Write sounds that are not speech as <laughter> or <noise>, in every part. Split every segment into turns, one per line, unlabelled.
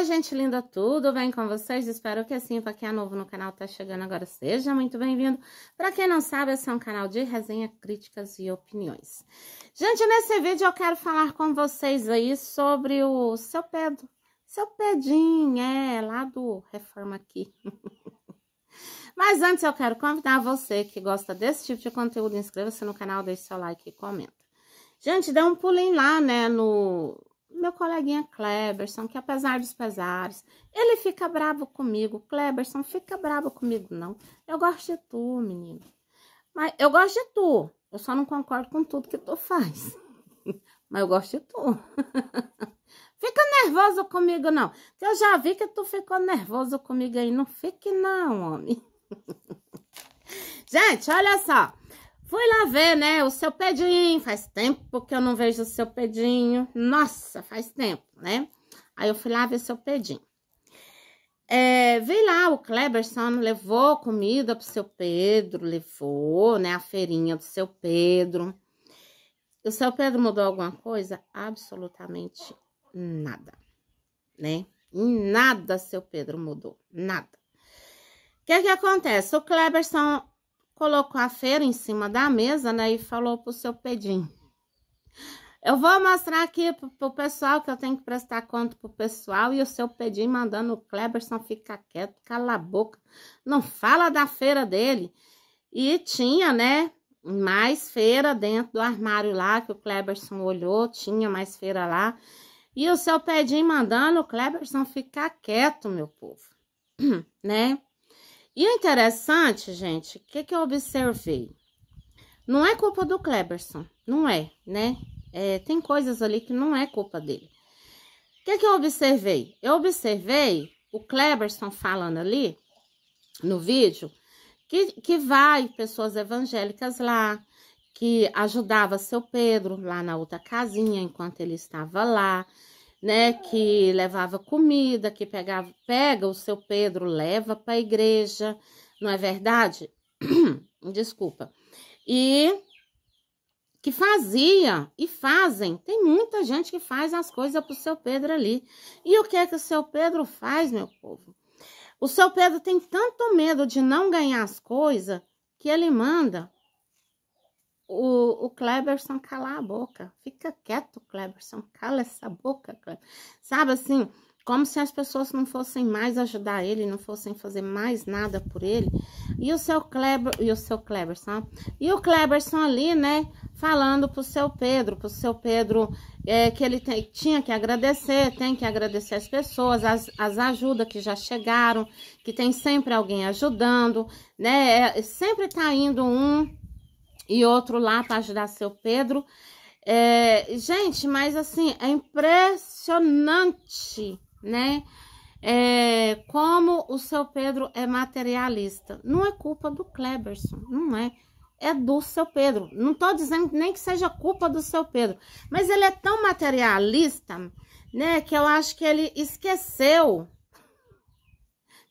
Olá, gente linda, tudo bem com vocês? Espero que assim para quem é novo no canal, tá chegando agora, seja muito bem-vindo. Para quem não sabe, esse é um canal de resenha, críticas e opiniões. Gente, nesse vídeo eu quero falar com vocês aí sobre o seu Pedro, seu Pedinho, é, lá do Reforma Aqui. <laughs> Mas antes eu quero convidar você que gosta desse tipo de conteúdo, inscreva-se no canal, deixe seu like e comenta. Gente, dá um pulinho lá, né, no meu coleguinha Kleberson, que apesar dos pesares, ele fica bravo comigo. Kleberson, fica bravo comigo, não. Eu gosto de tu, menino. Mas eu gosto de tu. Eu só não concordo com tudo que tu faz. <laughs> Mas eu gosto de tu. <laughs> fica nervoso comigo, não. eu já vi que tu ficou nervoso comigo aí. Não fique, não, homem. <laughs> Gente, olha só. Fui lá ver, né, o seu Pedinho. Faz tempo que eu não vejo o seu Pedinho. Nossa, faz tempo, né? Aí eu fui lá ver seu Pedinho. É, lá, o Kleberson levou comida pro seu Pedro, levou, né, a feirinha do seu Pedro. O seu Pedro mudou alguma coisa? Absolutamente nada, né? Nada seu Pedro mudou, nada. O que que acontece? O Kleberson colocou a feira em cima da mesa, né? E falou pro seu Pedim. Eu vou mostrar aqui pro, pro pessoal que eu tenho que prestar conta pro pessoal e o seu Pedim mandando o Kleberson ficar quieto, cala a boca, não fala da feira dele. E tinha, né, mais feira dentro do armário lá que o Kleberson olhou, tinha mais feira lá. E o seu Pedim mandando o Kleberson ficar quieto, meu povo, <clears throat> né? E é interessante, gente, o que, que eu observei? Não é culpa do Kleberson, não é, né? É, tem coisas ali que não é culpa dele. O que, que eu observei? Eu observei o Kleberson falando ali no vídeo que, que vai pessoas evangélicas lá, que ajudava seu Pedro lá na outra casinha enquanto ele estava lá, né, que levava comida, que pegava, pega o seu Pedro, leva para a igreja, não é verdade? <clears throat> Desculpa. E que fazia e fazem. Tem muita gente que faz as coisas para o seu Pedro ali. E o que é que o seu Pedro faz, meu povo? O seu Pedro tem tanto medo de não ganhar as coisas que ele manda o, o Kleberson calar a boca. Fica quieto, Kleberson, cala essa boca, Kleber. Sabe assim, como se as pessoas não fossem mais ajudar ele, não fossem fazer mais nada por ele. E o seu Kleber, e o seu Kleberson, e o Kleberson ali, né, falando pro seu Pedro, pro seu Pedro é, que ele tem, tinha que agradecer, tem que agradecer as pessoas, as, as ajudas que já chegaram, que tem sempre alguém ajudando, né, é, sempre tá indo um e outro lá para ajudar seu Pedro. É, gente, mas assim, é impressionante, né? É, como o seu Pedro é materialista. Não é culpa do Kleberson, não é. É do seu Pedro. Não estou dizendo nem que seja culpa do seu Pedro, mas ele é tão materialista, né? Que eu acho que ele esqueceu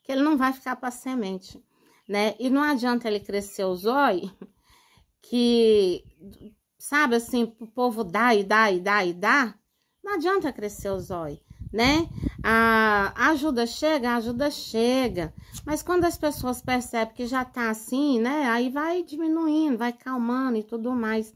que ele não vai ficar para semente, né? E não adianta ele crescer o zóio que, sabe assim, o povo dá e dá e dá e dá, não adianta crescer o zóio, né? A ajuda chega, a ajuda chega, mas quando as pessoas percebem que já tá assim, né? Aí vai diminuindo, vai calmando e tudo mais,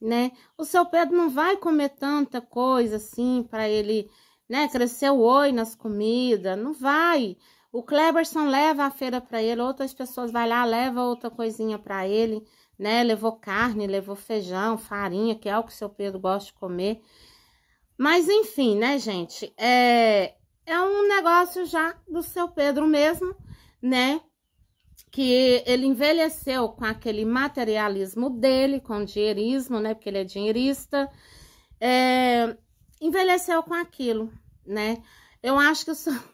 né? O seu Pedro não vai comer tanta coisa assim para ele, né? Crescer o oi nas comidas, não vai. O Cleberson leva a feira para ele, outras pessoas vai lá, leva outra coisinha para ele, né? Levou carne, levou feijão, farinha, que é o que o seu Pedro gosta de comer. Mas enfim, né, gente? É, é um negócio já do seu Pedro mesmo, né? Que ele envelheceu com aquele materialismo dele, com o dinheirismo, né? Porque ele é dinheirista. É, envelheceu com aquilo, né? Eu acho que o seu... <laughs>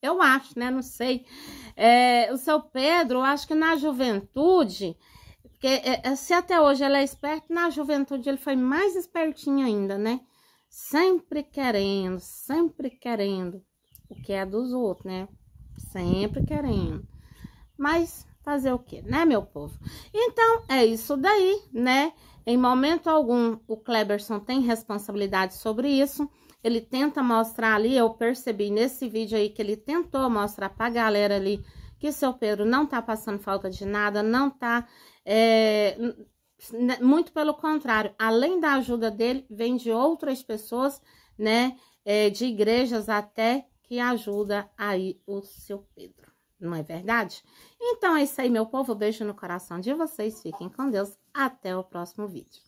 Eu acho, né? Não sei. É, o seu Pedro, eu acho que na juventude porque é, é, se até hoje ela é esperta, na juventude ele foi mais espertinho ainda, né? Sempre querendo, sempre querendo o que é dos outros, né? Sempre querendo. Mas fazer o quê, né, meu povo? Então, é isso daí, né? Em momento algum, o Kleberson tem responsabilidade sobre isso. Ele tenta mostrar ali, eu percebi nesse vídeo aí que ele tentou mostrar pra galera ali que o seu Pedro não tá passando falta de nada, não tá. É, né, muito pelo contrário, além da ajuda dele, vem de outras pessoas, né? É, de igrejas até que ajuda aí o seu Pedro. Não é verdade? Então é isso aí, meu povo. Beijo no coração de vocês. Fiquem com Deus. Até o próximo vídeo.